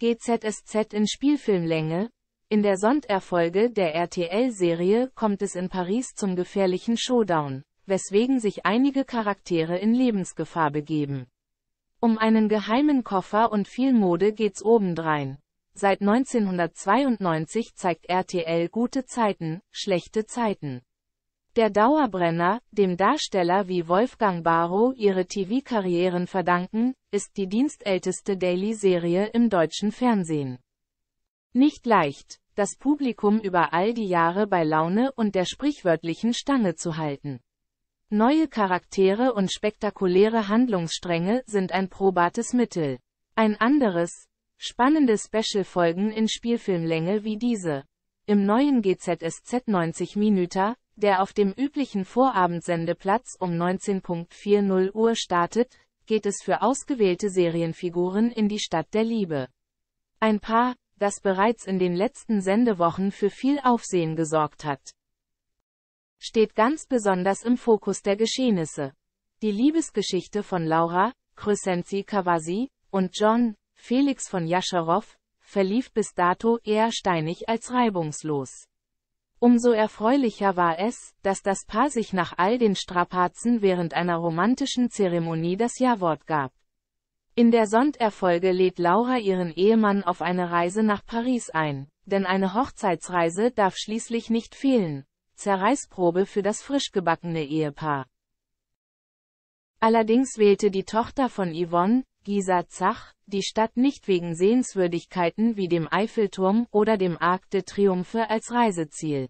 GZSZ in Spielfilmlänge. In der Sonderfolge der RTL-Serie kommt es in Paris zum gefährlichen Showdown, weswegen sich einige Charaktere in Lebensgefahr begeben. Um einen geheimen Koffer und viel Mode geht's obendrein. Seit 1992 zeigt RTL gute Zeiten, schlechte Zeiten der Dauerbrenner, dem Darsteller wie Wolfgang Barrow ihre TV-Karrieren verdanken, ist die dienstälteste Daily-Serie im deutschen Fernsehen. Nicht leicht, das Publikum über all die Jahre bei Laune und der sprichwörtlichen Stange zu halten. Neue Charaktere und spektakuläre Handlungsstränge sind ein probates Mittel. Ein anderes, spannende Special-Folgen in Spielfilmlänge wie diese. Im neuen GZSZ 90 Minuten der auf dem üblichen Vorabendsendeplatz um 19.40 Uhr startet, geht es für ausgewählte Serienfiguren in die Stadt der Liebe. Ein Paar, das bereits in den letzten Sendewochen für viel Aufsehen gesorgt hat, steht ganz besonders im Fokus der Geschehnisse. Die Liebesgeschichte von Laura, Crescenzi Kawasi, und John, Felix von Jascherow, verlief bis dato eher steinig als reibungslos. Umso erfreulicher war es, dass das Paar sich nach all den Strapazen während einer romantischen Zeremonie das Jawort gab. In der Sonderfolge lädt Laura ihren Ehemann auf eine Reise nach Paris ein, denn eine Hochzeitsreise darf schließlich nicht fehlen. Zerreißprobe für das frischgebackene Ehepaar. Allerdings wählte die Tochter von Yvonne, Gisa Zach, die Stadt nicht wegen Sehenswürdigkeiten wie dem Eiffelturm oder dem Arc de Triomphe als Reiseziel.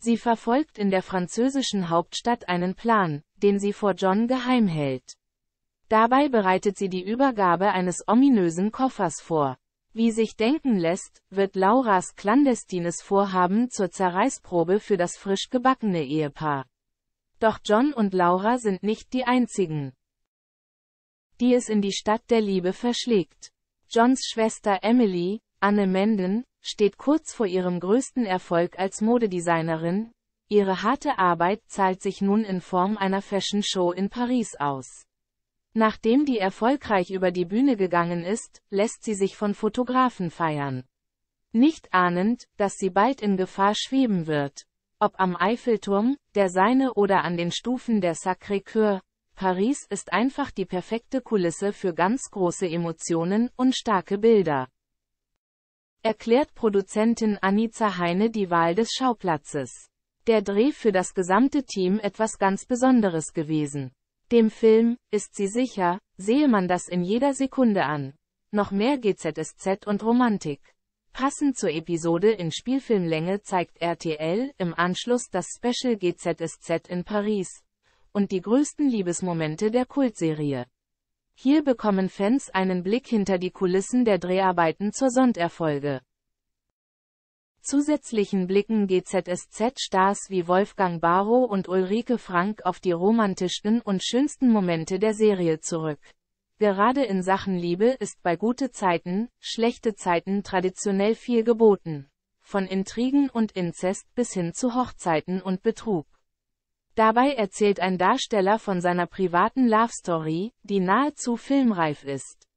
Sie verfolgt in der französischen Hauptstadt einen Plan, den sie vor John geheim hält. Dabei bereitet sie die Übergabe eines ominösen Koffers vor. Wie sich denken lässt, wird Lauras klandestines Vorhaben zur Zerreißprobe für das frisch gebackene Ehepaar. Doch John und Laura sind nicht die einzigen die es in die Stadt der Liebe verschlägt. Johns Schwester Emily, Anne Menden, steht kurz vor ihrem größten Erfolg als Modedesignerin, ihre harte Arbeit zahlt sich nun in Form einer Fashion Show in Paris aus. Nachdem die erfolgreich über die Bühne gegangen ist, lässt sie sich von Fotografen feiern. Nicht ahnend, dass sie bald in Gefahr schweben wird. Ob am Eiffelturm, der Seine oder an den Stufen der Sacré-Cœur, Paris ist einfach die perfekte Kulisse für ganz große Emotionen und starke Bilder. Erklärt Produzentin Anica Heine die Wahl des Schauplatzes. Der Dreh für das gesamte Team etwas ganz Besonderes gewesen. Dem Film, ist sie sicher, sehe man das in jeder Sekunde an. Noch mehr GZSZ und Romantik. Passend zur Episode in Spielfilmlänge zeigt RTL im Anschluss das Special GZSZ in Paris, und die größten Liebesmomente der Kultserie. Hier bekommen Fans einen Blick hinter die Kulissen der Dreharbeiten zur Sonderfolge. Zusätzlichen Blicken GZSZ-Stars wie Wolfgang Barrow und Ulrike Frank auf die romantischsten und schönsten Momente der Serie zurück. Gerade in Sachen Liebe ist bei gute Zeiten, schlechte Zeiten traditionell viel geboten. Von Intrigen und Inzest bis hin zu Hochzeiten und Betrug. Dabei erzählt ein Darsteller von seiner privaten Love Story, die nahezu filmreif ist.